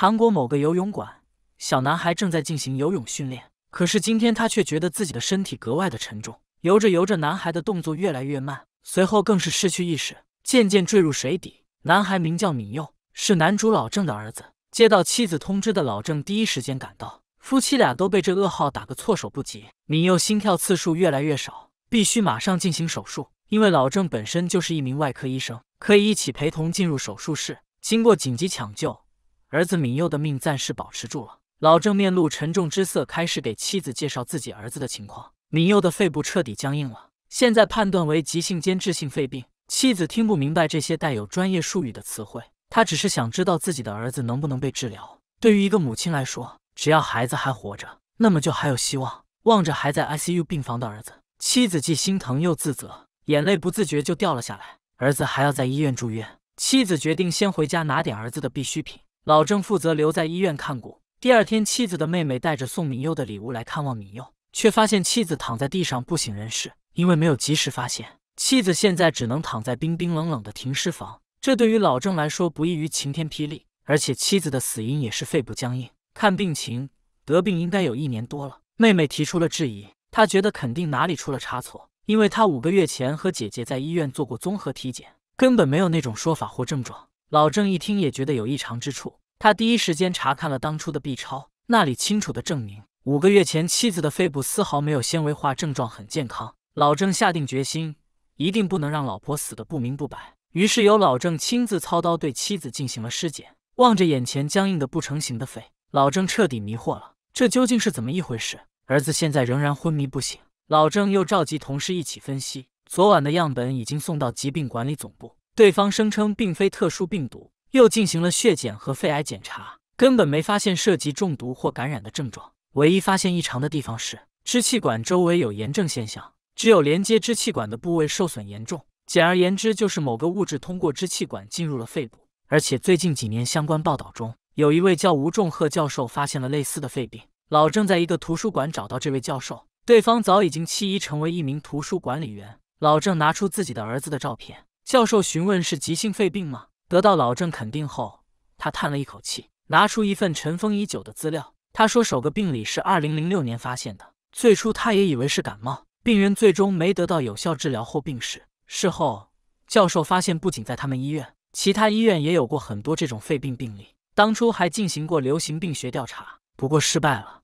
韩国某个游泳馆，小男孩正在进行游泳训练。可是今天他却觉得自己的身体格外的沉重，游着游着，男孩的动作越来越慢，随后更是失去意识，渐渐坠入水底。男孩名叫敏佑，是男主老郑的儿子。接到妻子通知的老郑第一时间赶到，夫妻俩都被这噩耗打个措手不及。敏佑心跳次数越来越少，必须马上进行手术。因为老郑本身就是一名外科医生，可以一起陪同进入手术室。经过紧急抢救。儿子敏佑的命暂时保持住了。老郑面露沉重之色，开始给妻子介绍自己儿子的情况。敏佑的肺部彻底僵硬了，现在判断为急性间质性肺病。妻子听不明白这些带有专业术语的词汇，她只是想知道自己的儿子能不能被治疗。对于一个母亲来说，只要孩子还活着，那么就还有希望。望着还在 ICU 病房的儿子，妻子既心疼又自责，眼泪不自觉就掉了下来。儿子还要在医院住院，妻子决定先回家拿点儿子的必需品。老郑负责留在医院看顾。第二天，妻子的妹妹带着送敏佑的礼物来看望敏佑，却发现妻子躺在地上不省人事。因为没有及时发现，妻子现在只能躺在冰冰冷冷的停尸房。这对于老郑来说不异于晴天霹雳。而且妻子的死因也是肺部僵硬，看病情得病应该有一年多了。妹妹提出了质疑，她觉得肯定哪里出了差错，因为她五个月前和姐姐在医院做过综合体检，根本没有那种说法或症状。老郑一听也觉得有异常之处。他第一时间查看了当初的 B 超，那里清楚的证明五个月前妻子的肺部丝毫没有纤维化症状，很健康。老郑下定决心，一定不能让老婆死得不明不白。于是由老郑亲自操刀，对妻子进行了尸检。望着眼前僵硬的不成形的肺，老郑彻底迷惑了，这究竟是怎么一回事？儿子现在仍然昏迷不醒。老郑又召集同事一起分析，昨晚的样本已经送到疾病管理总部，对方声称并非特殊病毒。又进行了血检和肺癌检查，根本没发现涉及中毒或感染的症状。唯一发现异常的地方是支气管周围有炎症现象，只有连接支气管的部位受损严重。简而言之，就是某个物质通过支气管进入了肺部。而且最近几年相关报道中，有一位叫吴仲鹤教授发现了类似的肺病。老郑在一个图书馆找到这位教授，对方早已经弃医成为一名图书管理员。老郑拿出自己的儿子的照片，教授询问是急性肺病吗？得到老郑肯定后，他叹了一口气，拿出一份尘封已久的资料。他说：“首个病例是2006年发现的，最初他也以为是感冒，病人最终没得到有效治疗后病逝。事后，教授发现，不仅在他们医院，其他医院也有过很多这种肺病病例。当初还进行过流行病学调查，不过失败了，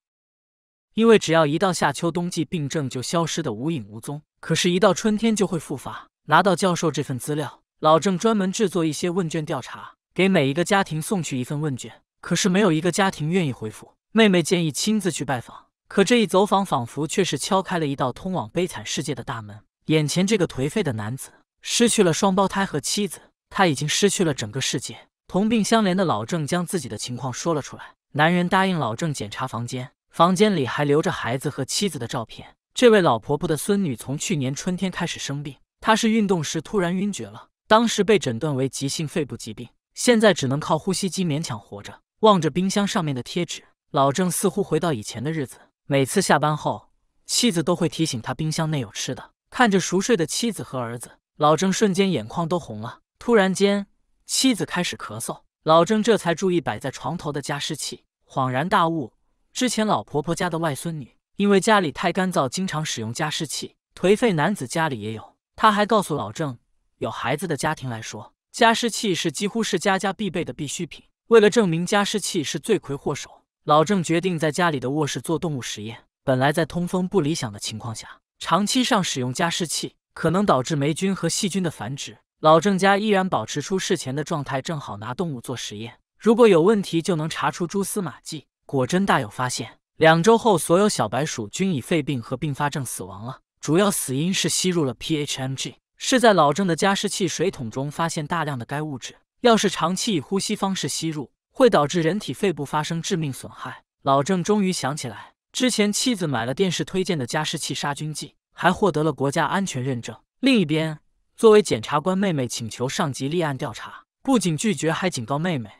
因为只要一到夏秋冬季，病症就消失的无影无踪，可是，一到春天就会复发。拿到教授这份资料。”老郑专门制作一些问卷调查，给每一个家庭送去一份问卷，可是没有一个家庭愿意回复。妹妹建议亲自去拜访，可这一走访仿佛却是敲开了一道通往悲惨世界的大门。眼前这个颓废的男子失去了双胞胎和妻子，他已经失去了整个世界。同病相怜的老郑将自己的情况说了出来，男人答应老郑检查房间，房间里还留着孩子和妻子的照片。这位老婆婆的孙女从去年春天开始生病，她是运动时突然晕厥了。当时被诊断为急性肺部疾病，现在只能靠呼吸机勉强活着。望着冰箱上面的贴纸，老郑似乎回到以前的日子。每次下班后，妻子都会提醒他冰箱内有吃的。看着熟睡的妻子和儿子，老郑瞬间眼眶都红了。突然间，妻子开始咳嗽，老郑这才注意摆在床头的加湿器，恍然大悟：之前老婆婆家的外孙女因为家里太干燥，经常使用加湿器。颓废男子家里也有，他还告诉老郑。有孩子的家庭来说，加湿器是几乎是家家必备的必需品。为了证明加湿器是罪魁祸首，老郑决定在家里的卧室做动物实验。本来在通风不理想的情况下，长期上使用加湿器可能导致霉菌和细菌的繁殖。老郑家依然保持出事前的状态，正好拿动物做实验，如果有问题就能查出蛛丝马迹。果真大有发现，两周后所有小白鼠均以肺病和并发症死亡了，主要死因是吸入了 PHMG。是在老郑的加湿器水桶中发现大量的该物质，要是长期以呼吸方式吸入，会导致人体肺部发生致命损害。老郑终于想起来，之前妻子买了电视推荐的加湿器杀菌剂，还获得了国家安全认证。另一边，作为检察官，妹妹请求上级立案调查，不仅拒绝，还警告妹妹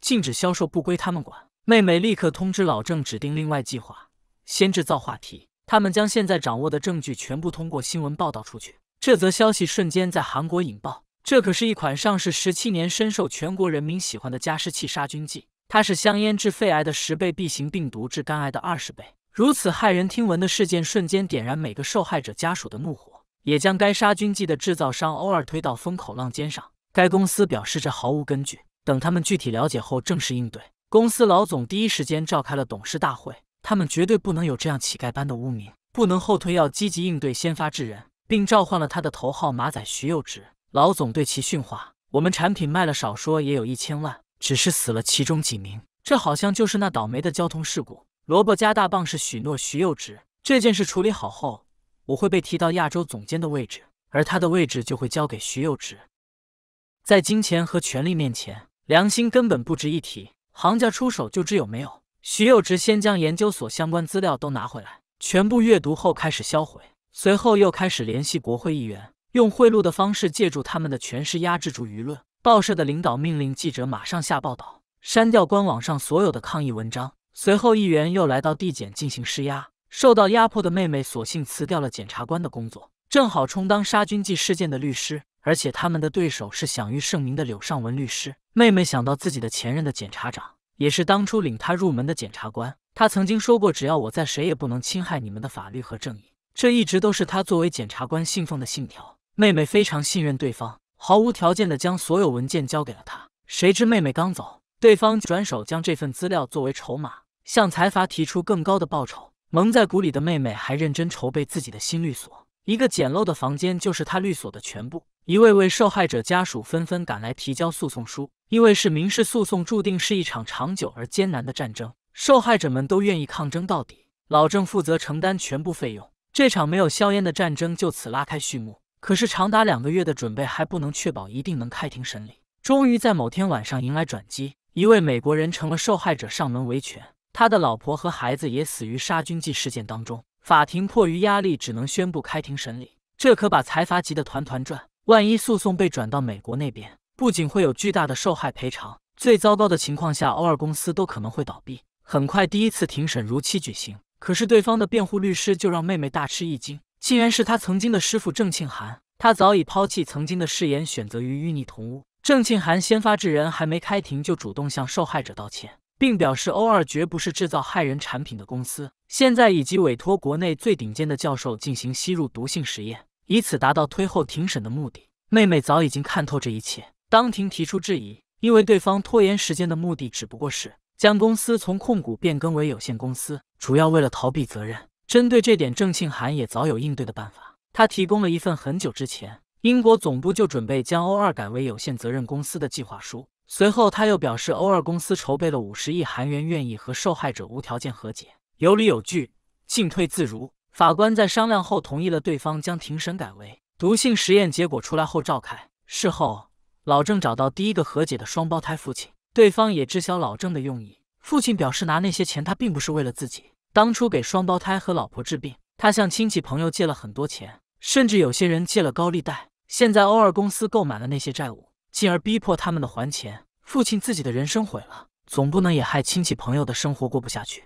禁止销售，不归他们管。妹妹立刻通知老郑，指定另外计划，先制造话题。他们将现在掌握的证据全部通过新闻报道出去。这则消息瞬间在韩国引爆，这可是一款上市十七年、深受全国人民喜欢的加湿器杀菌剂。它是香烟致肺癌的十倍，B 型病毒致肝癌的二十倍。如此骇人听闻的事件，瞬间点燃每个受害者家属的怒火，也将该杀菌剂的制造商偶尔推到风口浪尖上。该公司表示这毫无根据，等他们具体了解后正式应对。公司老总第一时间召开了董事大会，他们绝对不能有这样乞丐般的污名，不能后退，要积极应对，先发制人。并召唤了他的头号马仔徐幼植。老总对其训话：“我们产品卖了，少说也有一千万，只是死了其中几名。这好像就是那倒霉的交通事故。”萝卜加大棒是许诺徐幼植这件事处理好后，我会被提到亚洲总监的位置，而他的位置就会交给徐幼植。在金钱和权力面前，良心根本不值一提。行家出手就知有没有。徐幼植先将研究所相关资料都拿回来，全部阅读后开始销毁。随后又开始联系国会议员，用贿赂的方式，借助他们的权势压制住舆论。报社的领导命令记者马上下报道，删掉官网上所有的抗议文章。随后，议员又来到地检进行施压。受到压迫的妹妹索性辞掉了检察官的工作，正好充当杀菌剂事件的律师。而且，他们的对手是享誉盛名的柳尚文律师。妹妹想到自己的前任的检察长，也是当初领她入门的检察官。他曾经说过：“只要我在，谁也不能侵害你们的法律和正义。”这一直都是他作为检察官信奉的信条。妹妹非常信任对方，毫无条件的将所有文件交给了他。谁知妹妹刚走，对方转手将这份资料作为筹码，向财阀提出更高的报酬。蒙在鼓里的妹妹还认真筹备自己的新律所，一个简陋的房间就是他律所的全部。一位位受害者家属纷纷赶来提交诉讼书，因为是民事诉讼，注定是一场长久而艰难的战争。受害者们都愿意抗争到底，老郑负责承担全部费用。这场没有硝烟的战争就此拉开序幕。可是长达两个月的准备还不能确保一定能开庭审理。终于在某天晚上迎来转机，一位美国人成了受害者，上门维权。他的老婆和孩子也死于杀菌剂事件当中。法庭迫于压力，只能宣布开庭审理。这可把财阀急得团团转。万一诉讼被转到美国那边，不仅会有巨大的受害赔偿，最糟糕的情况下，欧尔公司都可能会倒闭。很快，第一次庭审如期举行。可是，对方的辩护律师就让妹妹大吃一惊，竟然是她曾经的师傅郑庆涵。他早已抛弃曾经的誓言，选择与淤泥同屋。郑庆涵先发制人，还没开庭就主动向受害者道歉，并表示欧二绝不是制造害人产品的公司，现在已经委托国内最顶尖的教授进行吸入毒性实验，以此达到推后庭审的目的。妹妹早已经看透这一切，当庭提出质疑，因为对方拖延时间的目的只不过是。将公司从控股变更为有限公司，主要为了逃避责任。针对这点，郑庆涵也早有应对的办法。他提供了一份很久之前英国总部就准备将欧二改为有限责任公司的计划书。随后，他又表示欧二公司筹备了五十亿韩元，愿意和受害者无条件和解，有理有据，进退自如。法官在商量后同意了对方将庭审改为毒性实验结果出来后召开。事后，老郑找到第一个和解的双胞胎父亲。对方也知晓老郑的用意。父亲表示，拿那些钱他并不是为了自己，当初给双胞胎和老婆治病，他向亲戚朋友借了很多钱，甚至有些人借了高利贷。现在欧二公司购买了那些债务，进而逼迫他们的还钱。父亲自己的人生毁了，总不能也害亲戚朋友的生活过不下去。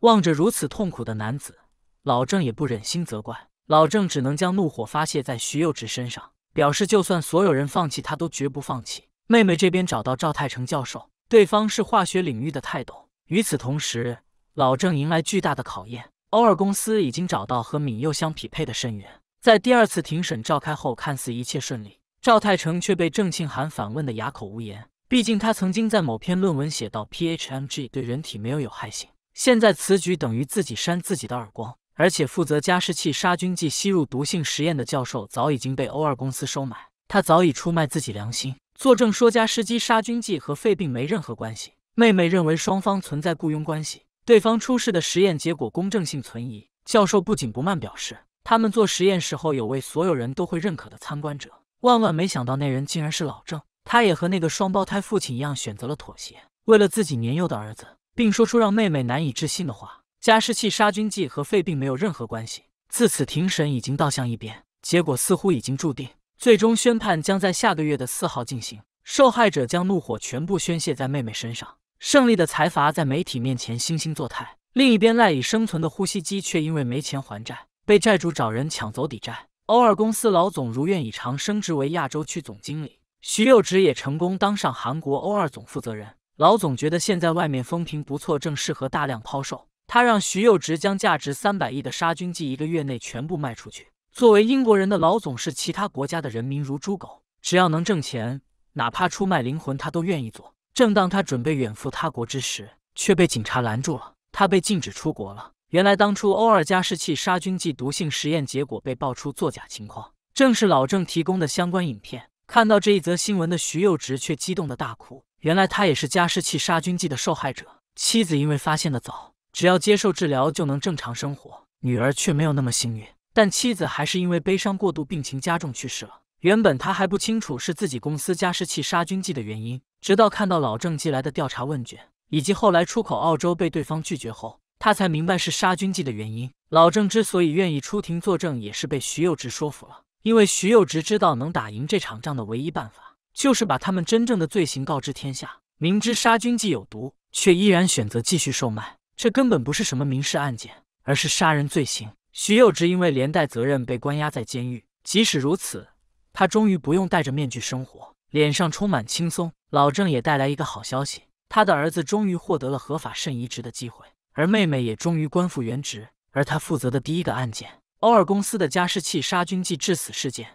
望着如此痛苦的男子，老郑也不忍心责怪。老郑只能将怒火发泄在徐幼稚身上，表示就算所有人放弃，他都绝不放弃。妹妹这边找到赵泰成教授，对方是化学领域的泰斗。与此同时，老郑迎来巨大的考验。欧尔公司已经找到和闵佑相匹配的肾源。在第二次庭审召开后，看似一切顺利，赵泰成却被郑庆涵反问的哑口无言。毕竟他曾经在某篇论文写到，pHMG 对人体没有有害性。现在此举等于自己扇自己的耳光。而且负责加湿器杀菌剂吸入毒性实验的教授，早已经被欧尔公司收买，他早已出卖自己良心。作证说加湿机杀菌剂和肺病没任何关系。妹妹认为双方存在雇佣关系，对方出示的实验结果公正性存疑。教授不紧不慢表示，他们做实验时候有位所有人都会认可的参观者。万万没想到那人竟然是老郑，他也和那个双胞胎父亲一样选择了妥协，为了自己年幼的儿子，并说出让妹妹难以置信的话：加湿器杀菌剂和肺病没有任何关系。自此庭审已经倒向一边，结果似乎已经注定。最终宣判将在下个月的四号进行。受害者将怒火全部宣泄在妹妹身上。胜利的财阀在媒体面前惺惺作态，另一边赖以生存的呼吸机却因为没钱还债，被债主找人抢走抵债。欧二公司老总如愿以偿升职为亚洲区总经理，徐幼植也成功当上韩国欧二总负责人。老总觉得现在外面风评不错，正适合大量抛售。他让徐幼植将价值三百亿的杀菌剂一个月内全部卖出去。作为英国人的老总是其他国家的人民如猪狗，只要能挣钱，哪怕出卖灵魂，他都愿意做。正当他准备远赴他国之时，却被警察拦住了。他被禁止出国了。原来，当初欧尔加湿器杀菌剂毒性实验结果被爆出作假情况，正是老郑提供的相关影片。看到这一则新闻的徐幼植却激动的大哭，原来他也是加湿器杀菌剂的受害者。妻子因为发现的早，只要接受治疗就能正常生活，女儿却没有那么幸运。但妻子还是因为悲伤过度，病情加重去世了。原本他还不清楚是自己公司加湿器杀菌剂的原因，直到看到老郑寄来的调查问卷，以及后来出口澳洲被对方拒绝后，他才明白是杀菌剂的原因。老郑之所以愿意出庭作证，也是被徐幼直说服了。因为徐幼直知道，能打赢这场仗的唯一办法，就是把他们真正的罪行告知天下。明知杀菌剂有毒，却依然选择继续售卖，这根本不是什么民事案件，而是杀人罪行。徐幼植因为连带责任被关押在监狱，即使如此，他终于不用戴着面具生活，脸上充满轻松。老郑也带来一个好消息，他的儿子终于获得了合法肾移植的机会，而妹妹也终于官复原职。而他负责的第一个案件——欧尔公司的加湿器杀菌剂致死事件，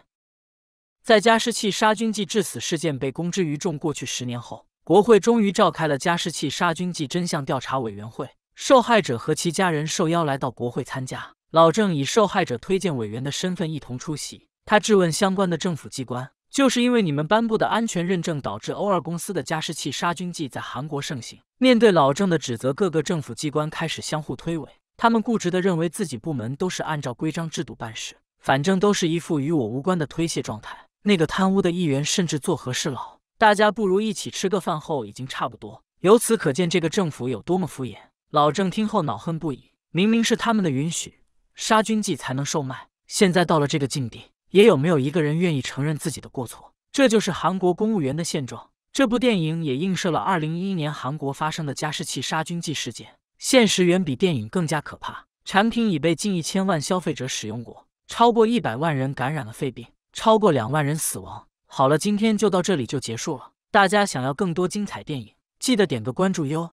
在加湿器杀菌剂致死事件被公之于众过去十年后，国会终于召开了加湿器杀菌剂真相调查委员会，受害者和其家人受邀来到国会参加。老郑以受害者推荐委员的身份一同出席，他质问相关的政府机关：“就是因为你们颁布的安全认证，导致欧二公司的加湿器杀菌剂在韩国盛行。”面对老郑的指责，各个政府机关开始相互推诿，他们固执地认为自己部门都是按照规章制度办事，反正都是一副与我无关的推卸状态。那个贪污的议员甚至做何事老大家不如一起吃个饭。后已经差不多，由此可见这个政府有多么敷衍。老郑听后恼恨不已，明明是他们的允许。杀菌剂才能售卖，现在到了这个境地，也有没有一个人愿意承认自己的过错？这就是韩国公务员的现状。这部电影也映射了二零一一年韩国发生的加湿器杀菌剂事件，现实远比电影更加可怕。产品已被近一千万消费者使用过，超过一百万人感染了肺病，超过两万人死亡。好了，今天就到这里就结束了。大家想要更多精彩电影，记得点个关注哟。